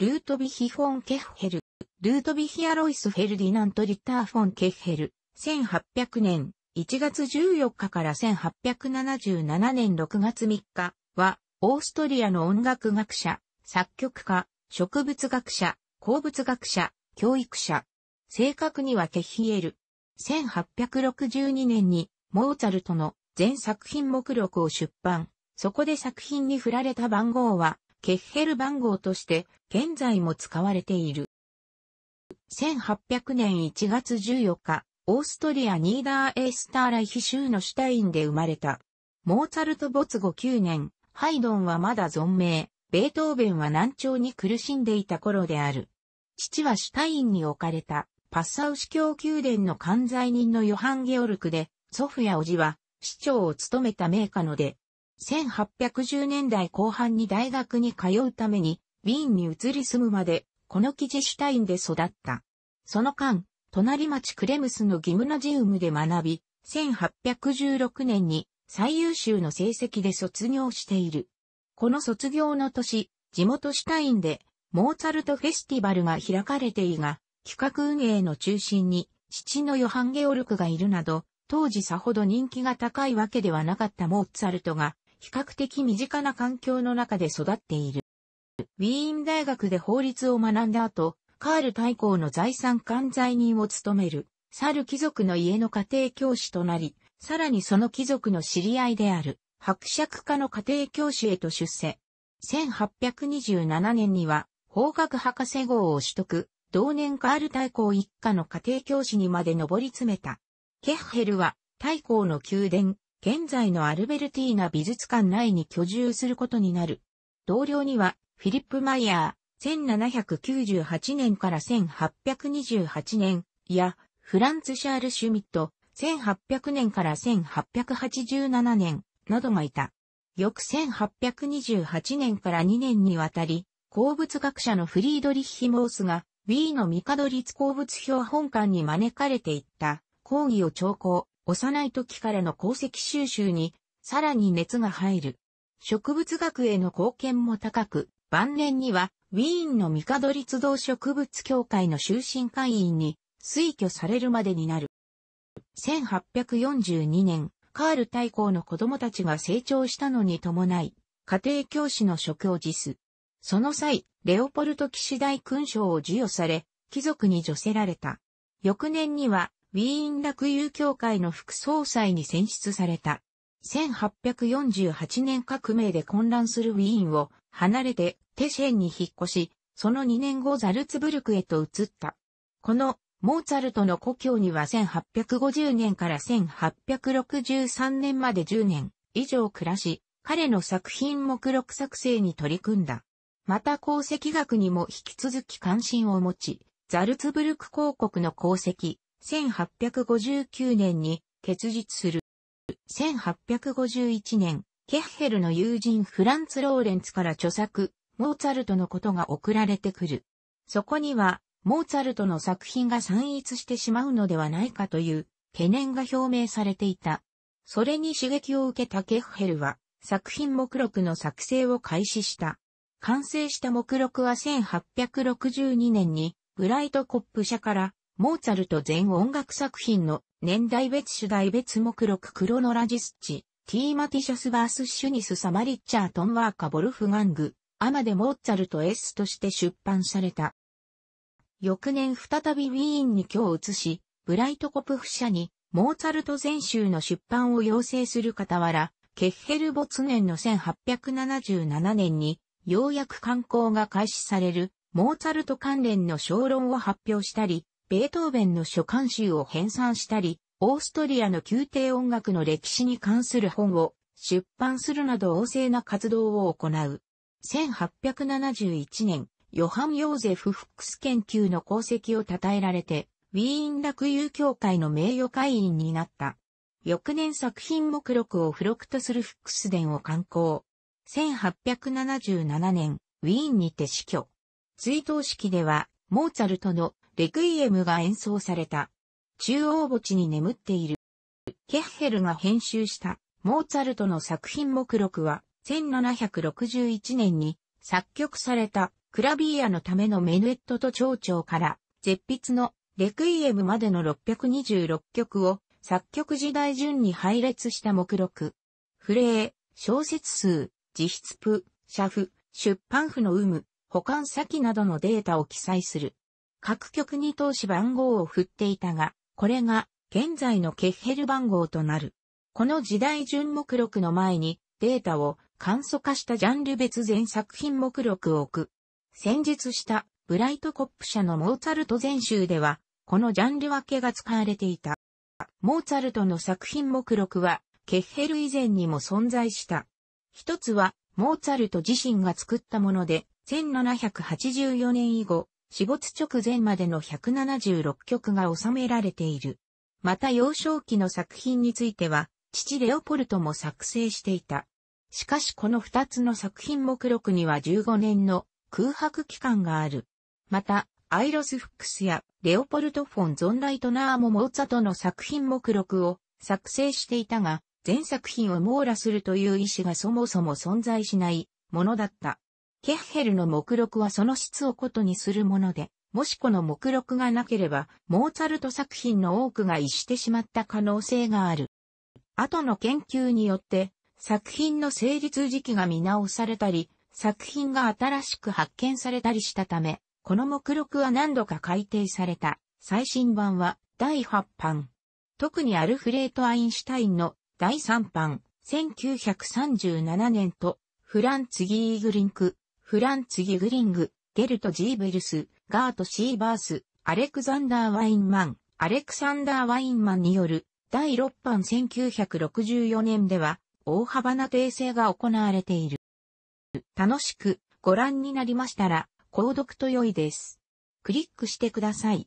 ルートビヒ・フォン・ケッヘル、ルートビヒ・アロイス・フェルディナント・リッター・フォン・ケッヘル、1800年1月14日から1877年6月3日は、オーストリアの音楽学者、作曲家、植物学者、鉱物学者、教育者。正確にはケッヒエル。1862年に、モーツァルトの全作品目録を出版。そこで作品に振られた番号は、ケッヘル番号として現在も使われている。1800年1月14日、オーストリア・ニーダーエースターライヒ州のシュタインで生まれた。モーツァルト没後9年、ハイドンはまだ存命、ベートーベンは難聴に苦しんでいた頃である。父はシュタインに置かれた、パッサウ市教宮殿の管財人のヨハン・ゲオルクで、祖父や叔父は、市長を務めた名家ので、1810年代後半に大学に通うために、ウィーンに移り住むまで、この記事シュタインで育った。その間、隣町クレムスのギムナジウムで学び、1816年に最優秀の成績で卒業している。この卒業の年、地元シュタインで、モーツァルトフェスティバルが開かれていが、企画運営の中心に、父のヨハン・ゲオルクがいるなど、当時さほど人気が高いわけではなかったモーツァルトが、比較的身近な環境の中で育っている。ウィーン大学で法律を学んだ後、カール大公の財産管財人を務める、サル貴族の家の家庭教師となり、さらにその貴族の知り合いである、伯爵家の家庭教師へと出世。1827年には、法学博士号を取得、同年カール大公一家の家庭教師にまで上り詰めた。ケッヘルは、大公の宮殿、現在のアルベルティーナ美術館内に居住することになる。同僚には、フィリップ・マイヤー、1798年から1828年、や、フランツ・シャール・シュミット、1800年から1887年、などがいた。翌1828年から2年にわたり、鉱物学者のフリードリッヒ・モースが、ウィーのミカドリツ鉱物標本館に招かれていった、講義を聴講、幼い時からの功績収集に、さらに熱が入る。植物学への貢献も高く、晩年には、ウィーンの帝立道植物協会の終身会員に、推挙されるまでになる。1842年、カール大公の子供たちが成長したのに伴い、家庭教師の職を辞す。その際、レオポルト騎士大勲章を授与され、貴族に助せられた。翌年には、ウィーン落友協会の副総裁に選出された。1848年革命で混乱するウィーンを離れてテシェンに引っ越し、その2年後ザルツブルクへと移った。このモーツァルトの故郷には1850年から1863年まで10年以上暮らし、彼の作品目録作成に取り組んだ。また功績学にも引き続き関心を持ち、ザルツブルク公国の功績、1859年に結実する。1851年、ケッヘルの友人フランツ・ローレンツから著作、モーツァルトのことが送られてくる。そこには、モーツァルトの作品が散逸してしまうのではないかという懸念が表明されていた。それに刺激を受けたケッヘルは、作品目録の作成を開始した。完成した目録は1862年に、ブライトコップ社からモーツァルト全音楽作品の年代別主題別目録クロノラジスチ、ティーマティシャスバースシュニスサマリッチャートンワーカボルフガング、アマでモーツァルト S として出版された。翌年再びウィーンに今日移し、ブライトコプフ社にモーツァルト全集の出版を要請する傍ら、ケッヘルボツ年の1877年に、ようやく刊行が開始される、モーツァルト関連の小論を発表したり、ベートーベンの書簡集を編纂したり、オーストリアの宮廷音楽の歴史に関する本を出版するなど旺盛な活動を行う。1871年、ヨハン・ヨーゼフ・フックス研究の功績を称えられて、ウィーン楽友協会の名誉会員になった。翌年作品目録を付録とするフックス伝を刊行。1877年、ウィーンにて死去。追悼式では、モーツァルトのレクイエムが演奏された。中央墓地に眠っている。ケッヘルが編集したモーツァルトの作品目録は1761年に作曲されたクラビーヤのためのメヌエットと蝶々から絶筆のレクイエムまでの626曲を作曲時代順に配列した目録。フレー、小説数、自筆譜、写譜、出版譜の有無、保管先などのデータを記載する。各局に通し番号を振っていたが、これが現在のケッヘル番号となる。この時代順目録の前にデータを簡素化したジャンル別全作品目録を置く。先日したブライトコップ社のモーツァルト全集では、このジャンル分けが使われていた。モーツァルトの作品目録は、ケッヘル以前にも存在した。一つは、モーツァルト自身が作ったもので、1784年以後、死没直前までの176曲が収められている。また幼少期の作品については、父レオポルトも作成していた。しかしこの二つの作品目録には15年の空白期間がある。また、アイロス・フックスやレオポルト・フォン・ゾンライトナーもモーツァとの作品目録を作成していたが、全作品を網羅するという意思がそもそも存在しないものだった。ケッヘルの目録はその質をことにするもので、もしこの目録がなければ、モーツァルト作品の多くが逸してしまった可能性がある。後の研究によって、作品の成立時期が見直されたり、作品が新しく発見されたりしたため、この目録は何度か改訂された。最新版は第8版。特にアルフレート・アインシュタインの第3版、1937年と、フランツ・ギーグリンク、フランツ・ギグリング、ゲルト・ジーブルス、ガート・シーバース、アレクザンダー・ワインマン、アレクサンダー・ワインマンによる第6版1964年では大幅な訂正が行われている。楽しくご覧になりましたら、購読と良いです。クリックしてください。